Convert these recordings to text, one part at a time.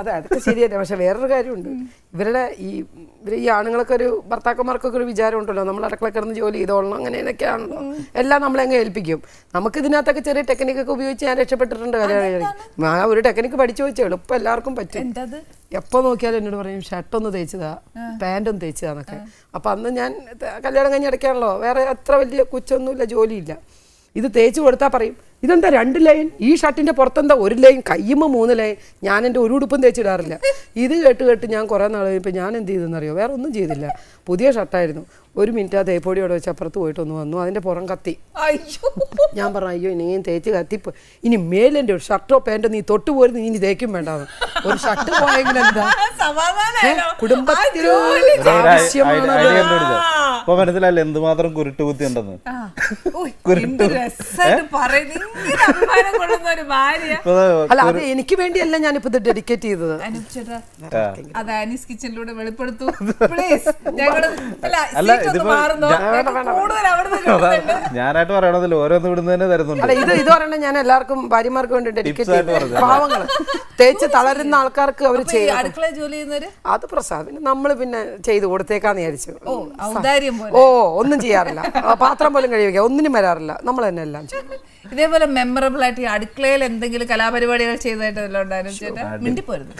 അതെ അതൊക്കെ ശരിയല്ല പക്ഷെ വേറൊരു കാര്യമുണ്ട് ഇവരുടെ ഈ ഇവർ ഈ ആണുങ്ങളൊക്കെ ഒരു ഭർത്താക്കന്മാർക്കൊക്കെ ഒരു വിചാരം ഉണ്ടല്ലോ നമ്മൾ അടുക്കള കിടന്ന് ജോലി ചെയ്തോളണം അങ്ങനെയൊക്കെ ആണല്ലോ എല്ലാം നമ്മളെങ്ങനെ ഏൽപ്പിക്കും നമുക്ക് ഇതിനകത്തൊക്കെ ചെറിയ ടെക്നിക്കൊക്കെ ഉപയോഗിച്ച് ഞാൻ രക്ഷപ്പെട്ടിട്ടുണ്ട് കാര്യം ആ ഒരു ടെക്നിക്ക് പഠിച്ചു വെച്ച് എളുപ്പം എല്ലാവർക്കും പറ്റും എപ്പോൾ നോക്കിയാലും എന്നോട് പറയും ഷർട്ടൊന്ന് തേച്ചതാ പാൻറ്റൊന്ന് തേച്ചതാന്നൊക്കെ അപ്പം അന്ന് ഞാൻ കല്യാണം കഴിഞ്ഞ് അടയ്ക്കാണല്ലോ വേറെ അത്ര വലിയ കുച്ചൊന്നുമില്ല ജോലിയില്ല ഇത് തേച്ച് കൊടുത്താൽ പറയും ഇതെന്താ രണ്ട് ലൈൻ ഈ ഷർട്ടിൻ്റെ പുറത്തെന്താ ഒരു ലൈൻ കയ്യുമ്പോൾ മൂന്ന് ലൈൻ ഞാൻ എൻ്റെ ഒരു ഉടുപ്പും തേച്ചിടാറില്ല ഇത് കേട്ട് കേട്ട് ഞാൻ കുറേ നാൾ കഴിഞ്ഞപ്പോൾ ഞാൻ എന്ത് ചെയ്തെന്നറിയോ വേറെ ഒന്നും ചെയ്തില്ല പുതിയ ഷർട്ടായിരുന്നു ഒരു മിനിറ്റ് ആ തേപ്പൊടി അവിടെ വെച്ച് അപ്പുറത്ത് പോയിട്ടൊന്ന് വന്നു അതിൻ്റെ പുറം കത്തി അയ്യോ ഞാൻ പറഞ്ഞു അയ്യോ ഇനിയും തേച്ച് കത്തി ഇനി മേലിൻ്റെ ഒരു ഷർട്ടോ പാൻറ്റോ നീ തൊട്ട് പോരുന്ന ഇനി തേക്കും വേണ്ടാന്ന് ഒരു ഷർട്ട് പോയെങ്കിൽ എന്താ കുടുംബത്തിന് എന്തുമാത്രം കുരുട്ട് കുത്തി ഉണ്ടെന്ന് അല്ല അത് എനിക്ക് വേണ്ടിയല്ല ഞാനിപ്പോ ഇത് ഡെഡിക്കേറ്റ് ചെയ്തത് അത് കിച്ചനിലൂടെ കിച്ചണിലൂടെ വെളിപ്പെടുത്തു അല്ല ഞാനായിട്ട് പറയണതല്ലോ ഓരോന്ന് ഇവിടുന്ന് തന്നെ തരുന്നുണ്ട് ഇത് ഇത് പറയണ ഞാൻ എല്ലാവർക്കും ഭാര്യമാർക്ക് വേണ്ടി ഡെഡിക്കേറ്റ് പാവങ്ങൾ തേച്ച് തളരുന്ന ആൾക്കാർക്ക് അവർ ചെയ്യും അത് പ്രസാദ് നമ്മൾ പിന്നെ ചെയ്തു കൊടുത്തേക്കാന്ന് വിചാരിച്ചു ഓ ഒന്നും ചെയ്യാറില്ല പാത്രം പോലും കഴിയുക ഒന്നിനും വരാറില്ല നമ്മൾ തന്നെ എല്ലാം ഇതേപോലെ മെമ്മറബിൾ ആയിട്ട് അടുക്കളയിൽ എന്തെങ്കിലും കലാപരിപാടികൾ ചെയ്തതായിട്ട് വല്ലതും ഉണ്ടായിരുന്നു ചേട്ടാ മിണ്ടിപ്പോയിരുന്നു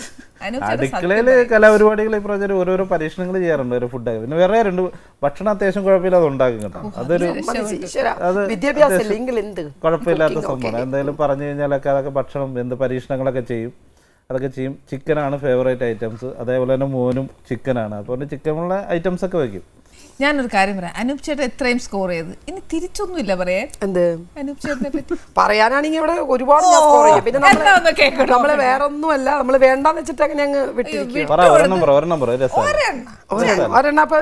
അടുക്കളയില് കലാപരിപാടികൾ ഇപ്രാവശ്യം ഓരോരോ പരീക്ഷണങ്ങൾ ചെയ്യാറുണ്ട് ഒരു ഫുഡ് പിന്നെ വേറെ രണ്ട് ഭക്ഷണം അത്യാവശ്യം കുഴപ്പമില്ല അത് ഉണ്ടാക്കും കേട്ടോ അതൊരു കുഴപ്പമില്ലാത്ത സംഭവം എന്തായാലും പറഞ്ഞു കഴിഞ്ഞാലൊക്കെ അതൊക്കെ ഭക്ഷണം എന്ത് പരീക്ഷണങ്ങളൊക്കെ ചെയ്യും അതൊക്കെ ചെയ്യും ചിക്കനാണ് ഫേവറേറ്റ് ഐറ്റംസ് അതേപോലെ തന്നെ മോനും ചിക്കനാണ് അപ്പോൾ ചിക്കനുള്ള ഐറ്റംസ് ഒക്കെ വയ്ക്കും ഞാനൊരു കാര്യം പറയാം അനൂപ് ചേട്ടൻ എത്രയും സ്കോർ ചെയ്ത് ഇനി ഇല്ല പറയാൻ എന്ത് അനൂപ് ചേട്ടനെ പറ്റി പറയാനാണെങ്കിൽ ഇവിടെ ഒരുപാട് ഞാൻ സ്കോർ ചെയ്യും പിന്നെ നമ്മള് നമ്മള് വേറെ ഒന്നുമല്ല നമ്മള് വേണ്ടാന്ന് വെച്ചിട്ട് അങ്ങനെ അങ്ങ് വിട്ടിരിക്കും ഒരെണ്ണം അപ്പൊ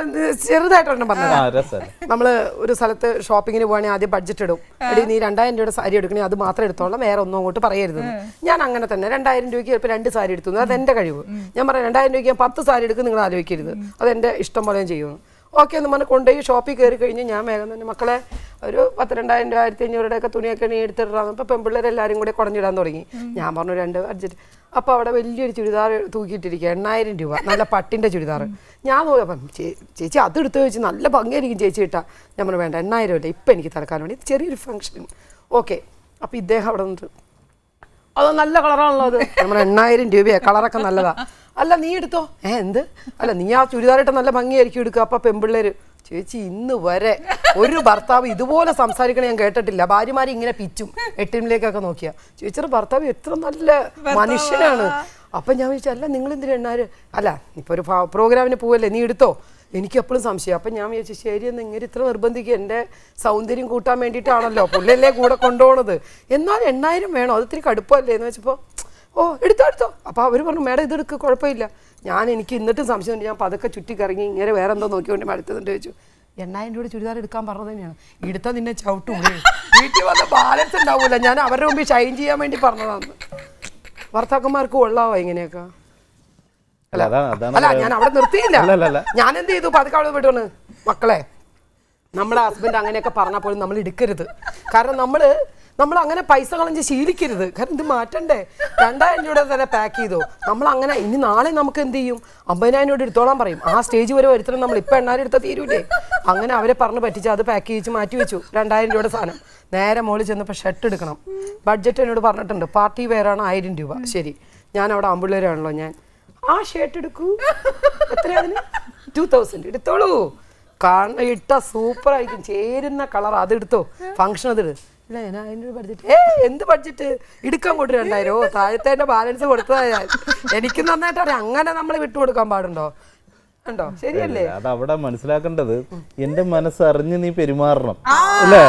ചെറുതായിട്ട് ഒരെണ്ണം പറഞ്ഞത് നമ്മള് ഒരു സ്ഥലത്ത് ഷോപ്പിങ്ങിന് പോവാണെങ്കിൽ ആദ്യം ബഡ്ജറ്റ് ഇടും എടി നീ രണ്ടായിരം രൂപയുടെ സാരി എടുക്കണേ അത് മാത്രം എടുത്തോളാം വേറെ ഒന്നും അങ്ങോട്ട് പറയരുത് ഞാൻ അങ്ങനെ തന്നെ രണ്ടായിരം രൂപയ്ക്ക് ചിലപ്പോൾ രണ്ട് സാരി എടുത്തു അത് എന്റെ കഴിവ് ഞാൻ പറയാം രണ്ടായിരം രൂപയ്ക്ക് ഞാൻ പത്ത് സാരി എടുക്കും നിങ്ങൾ ആലോചിക്കരുത് അത് എന്റെ ഇഷ്ടം പോലെ ചെയ്യുന്നു ഓക്കെ എന്ന് പറഞ്ഞ് കൊണ്ടുപോയി ഷോപ്പിൽ കയറി കഴിഞ്ഞ് ഞാൻ വേഗം തന്നെ മക്കളെ ഒരു പത്തിരണ്ടായിരം രൂപ ആയിരത്തി അഞ്ഞൂറുടെ ഒക്കെ തുണിയൊക്കെ നീ എടുത്തിട്ടാണ് അപ്പോൾ പെൺപിള്ളേരെല്ലാവരും കൂടി കുറഞ്ഞിടാൻ തുടങ്ങി ഞാൻ പറഞ്ഞു രണ്ട് അഡ്ജസ്റ്റ് അപ്പോൾ അവിടെ വലിയൊരു ചുരിദാർ തൂക്കിയിട്ടിരിക്കുക എണ്ണായിരം രൂപ നല്ല പട്ടിൻ്റെ ചുരിദാർ ഞാൻ നോക്കി അപ്പം ചേച്ചി അത് എടുത്തു വെച്ച് നല്ല ഭംഗിയായിരിക്കും ചേച്ചി ഇട്ടാ ഞാൻ പറഞ്ഞു വേണ്ട എണ്ണായിരം അല്ലേ ഇപ്പം എനിക്ക് തൽക്കാൻ വേണ്ടി ചെറിയൊരു ഫംഗ്ഷൻ ഓക്കെ അപ്പോൾ ഇദ്ദേഹം അവിടെ നിന്നിട്ട് അത് നല്ല കളറാണല്ലോ അത് നമ്മുടെ എണ്ണായിരം രൂപയാണ് കളറൊക്കെ നല്ലതാണ് അല്ല നീ എടുത്തോ ഏ എന്ത് അല്ല നീ ആ ചുരിദാറിട്ട് നല്ല ഭംഗിയായിരിക്കും എടുക്കുക അപ്പൊ പെമ്പിള്ളേര് ചേച്ചി ഇന്ന് വരെ ഒരു ഭർത്താവ് ഇതുപോലെ സംസാരിക്കണ ഞാൻ കേട്ടിട്ടില്ല ഭാര്യമാരി ഇങ്ങനെ പിച്ചും എട്ടിനിലേക്കൊക്കെ നോക്കിയ ചേച്ചിയുടെ ഭർത്താവ് എത്ര നല്ല മനുഷ്യനാണ് അപ്പൊ ഞാൻ ചോദിച്ചു അല്ല നിങ്ങൾ എന്തിനാ എണ്ണാര് അല്ല ഇപ്പൊ ഒരു പ്രോഗ്രാമിന് പോവല്ലേ നീ എടുത്തോ എനിക്ക് എപ്പോഴും സംശയം അപ്പൊ ഞാൻ വിചാരിച്ചു ശരി എന്ന് ഇങ്ങനെ ഇത്ര നിർബന്ധിക്കുക എന്റെ സൗന്ദര്യം കൂട്ടാൻ വേണ്ടിയിട്ടാണല്ലോ പുള്ളിയല്ലേ കൂടെ കൊണ്ടുപോണത് എന്നാൽ എണ്ണായിരം വേണോ അത് ഇത്തിരി കടുപ്പമല്ലേ എന്ന് വെച്ചപ്പോൾ ഓ എടുത്തോ എടുത്തോ അപ്പോൾ അവർ പറഞ്ഞു മേഡം ഇതെടുക്കുക കുഴപ്പമില്ല ഞാൻ എനിക്ക് എന്നിട്ടും സംശയം ഞാൻ പതുക്കെ ചുറ്റിക്കറങ്ങി ഇങ്ങനെ വേറെ എന്തോ നോക്കിക്കൊണ്ട് മടുത്തതുണ്ട് ചോദിച്ചു എണ്ണായിരം രൂപ ചുരിദാർ എടുക്കാൻ പറഞ്ഞത് തന്നെയാണ് എടുത്താൽ നിന്നെ ചവിട്ടു വീട്ടിൽ വന്ന ബാലൻസ് ഉണ്ടാവില്ല ഞാൻ അവരുടെ മുമ്പിൽ ഷൈൻ ചെയ്യാൻ വേണ്ടി പറഞ്ഞതാണ് ഭർത്താക്കന്മാർക്ക് കൊള്ളാവോ ഇങ്ങനെയൊക്കെ അല്ല അല്ല ഞാൻ അവിടെ നിർത്തിയില്ല ഞാൻ എന്ത് ചെയ്തു പതുക്കെ അവിടെ വിട്ടോണ് മക്കളെ നമ്മുടെ ഹസ്ബൻഡ് അങ്ങനെയൊക്കെ പറഞ്ഞാൽ പോലും നമ്മൾ എടുക്കരുത് കാരണം നമ്മള് നമ്മൾ അങ്ങനെ പൈസ കളഞ്ഞ് ശീലിക്കരുത് കാരണം ഇത് മാറ്റണ്ടേ രണ്ടായിരം രൂപയുടെ തന്നെ പാക്ക് ചെയ്തു നമ്മൾ അങ്ങനെ ഇനി നാളെ നമുക്ക് എന്ത് ചെയ്യും അമ്പതിനായിരം രൂപ എടുത്തോളാൻ പറയും ആ സ്റ്റേജ് വരെ ഒരുത്തരം നമ്മൾ ഇപ്പം എണ്ണാരും എടുത്താൽ തീരൂല്ലേ അങ്ങനെ അവരെ പറഞ്ഞ് പറ്റിച്ച് അത് പാക്ക് ചെയ്ച്ച് മാറ്റി വെച്ചു രണ്ടായിരം രൂപയുടെ സാധനം നേരെ മുകളിൽ ചെന്നപ്പോൾ ഷർട്ട് എടുക്കണം ബഡ്ജറ്റ് എന്നോട് പറഞ്ഞിട്ടുണ്ട് പാർട്ടി വെയറാണ് ആയിരം രൂപ ശരി ഞാൻ അവിടെ അമ്പിള്ളേരാണല്ലോ ഞാൻ ആ ഷർട്ട് എടുക്കൂ എത്രയാണ് ടു തൗസൻഡ് എടുത്തോളൂ കാണ ഇട്ട സൂപ്പർ ആയിരിക്കും ചേരുന്ന കളർ അത് എടുത്തോ ഫംഗ്ഷൻ അത് ബഡ്ജറ്റ് എന്ത് ബഡ്ജറ്റ് ഇടുക്കാൻ കൊണ്ട് രണ്ടായിരം ഓ താഴത്തെ എന്റെ ബാലൻസ് കൊടുത്തതാ ഞാൻ എനിക്ക് നന്നായിട്ട് അറിയാം അങ്ങനെ നമ്മൾ വിട്ടുകൊടുക്കാൻ പാടുണ്ടോ കണ്ടോ ശരിയല്ലേ അത് അവിടെ മനസ്സിലാക്കേണ്ടത് എന്റെ മനസ്സ് അറിഞ്ഞ് നീ പെരുമാറണം അല്ലേ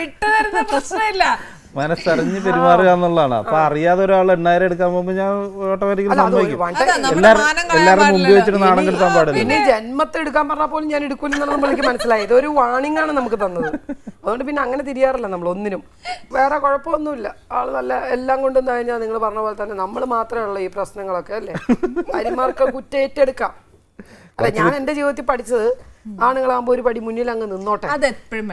വിട്ടു തരുന്ന പ്രശ്നമില്ല മനസ്സറിഞ്ഞ് പെരുമാറുക എന്നുള്ളതാണ് അപ്പൊ അറിയാതെ ഒരാൾ എണ്ണായിരം എടുക്കാൻ പോകുമ്പോ ഞാൻ ഓട്ടോമാറ്റിക്കലി സംഭവിക്കും എല്ലാവരും പാടില്ല ജന്മത്തെ എടുക്കാൻ പറഞ്ഞാൽ പോലും ഞാൻ എടുക്കൂലെന്നാണ് നമ്മളെനിക്ക് മനസ്സിലായത് ഒരു വാണിംഗ് ആണ് നമുക്ക് തന്നത് അതുകൊണ്ട് പിന്നെ അങ്ങനെ തിരിയാറില്ല നമ്മൾ ഒന്നിനും വേറെ കുഴപ്പമൊന്നുമില്ല ആൾ നല്ല എല്ലാം കൊണ്ടും കഴിഞ്ഞാൽ നിങ്ങൾ പറഞ്ഞ പോലെ തന്നെ നമ്മൾ മാത്രമേ ഉള്ള ഈ പ്രശ്നങ്ങളൊക്കെ അല്ലേ ഭാര്യമാർക്ക് കുറ്റേറ്റെടുക്കാം അല്ല ഞാൻ എന്റെ ജീവിതത്തിൽ പഠിച്ചത് ആണുങ്ങളാകുമ്പോ ഒരു പടി മുന്നിൽ അങ്ങ് നിന്നോട്ടെ അതെപ്പോഴും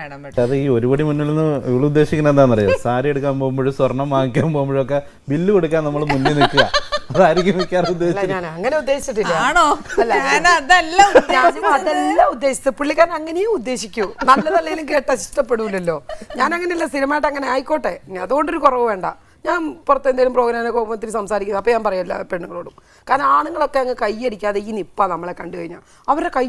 അത് ഈ ഒരു പടി മുന്നിൽ നിന്ന് ഇവള് ഉദ്ദേശിക്കുന്നത് എന്താണെന്നറിയോ സാരി എടുക്കാൻ പോകുമ്പോഴും സ്വർണം വാങ്ങിക്കാൻ പോകുമ്പോഴൊക്കെ ബില്ല് കൊടുക്കാൻ നമ്മൾ മുന്നിൽ നിൽക്കുക അതായിരിക്കും ഞാൻ അങ്ങനെ ഉദ്ദേശിച്ചിട്ടില്ല ആണോ അല്ല അതല്ല പുള്ളിക്കാരൻ അങ്ങനെയും ഉദ്ദേശിക്കൂ നല്ലതല്ലേലും കേട്ട ഇഷ്ടപ്പെടൂലല്ലോ ഞാൻ അങ്ങനെയല്ല സ്ഥിരമായിട്ട് അങ്ങനെ ആയിക്കോട്ടെ അതുകൊണ്ടൊരു കുറവ് വേണ്ട ഞാൻ പുറത്ത് എന്തെങ്കിലും പ്രോഗ്രാമിനൊക്കെ പോകുമ്പോൾ ഒത്തിരി സംസാരിക്കുന്നത് അപ്പോൾ ഞാൻ പറയല്ല പെണ്ണുങ്ങളോടും കാരണം ആണുങ്ങളൊക്കെ അങ്ങ് കൈയടിക്കാതെ ഈ നിപ്പ നമ്മളെ കണ്ടു കഴിഞ്ഞാൽ അവരുടെ കൈ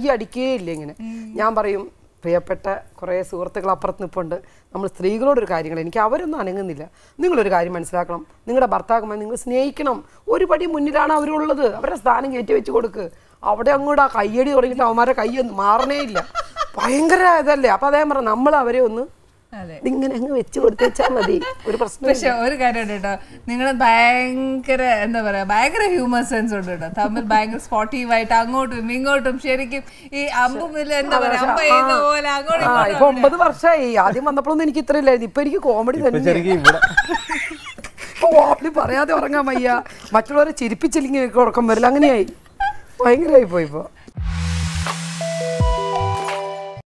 ഇല്ല ഇങ്ങനെ ഞാൻ പറയും പ്രിയപ്പെട്ട കുറേ സുഹൃത്തുക്കൾ അപ്പുറത്ത് നിൽപ്പുണ്ട് നമ്മൾ സ്ത്രീകളോടൊരു കാര്യങ്ങൾ എനിക്ക് അവരൊന്നും അനങ്ങുന്നില്ല നിങ്ങളൊരു കാര്യം മനസ്സിലാക്കണം നിങ്ങളുടെ ഭർത്താക്കന്മാർ നിങ്ങൾ സ്നേഹിക്കണം ഒരു പടി മുന്നിലാണ് അവരുള്ളത് അവരുടെ സ്ഥാനം കയറ്റി വെച്ച് കൊടുക്ക് അവിടെ അങ്ങോട്ട് ആ കയ്യടി തുടങ്ങിയിട്ട് അവന്മാരുടെ കൈയൊന്നും മാറണേ ഇല്ല ഭയങ്കര ഇതല്ലേ അപ്പോൾ അതേ പറഞ്ഞാൽ നമ്മൾ അവരെ ഒന്ന് ഇങ്ങനെ അങ്ങ് വെച്ചു കൊടുത്തേച്ചാ മതി ഒരു പ്രശ്നം പക്ഷെ ഒരു കാര്യമുണ്ട് കേട്ടോ നിങ്ങൾ ഭയങ്കര എന്താ പറയാ ഭയങ്കര ഹ്യൂമർ സെൻസ് ഉണ്ട് കേട്ടോ തമ്മിൽ ഭയങ്കര ആയിട്ട് അങ്ങോട്ടും ഇങ്ങോട്ടും ശരിക്കും ഈ അമ്പും എന്താ പോലെ ഒമ്പത് വർഷമായി ആദ്യം വന്നപ്പോഴൊന്നും എനിക്ക് ഇത്ര ഇല്ലായിരുന്നു ഇപ്പൊ എനിക്ക് കോമഡി തന്നെ പറയാതെ ഉറങ്ങാൻ വയ്യ മറ്റുള്ളവരെ ചിരിപ്പിച്ചില്ലെങ്കിൽ ഉറക്കം വരില്ല അങ്ങനെയായി ഭയങ്കരമായി പോയി ഇപ്പോ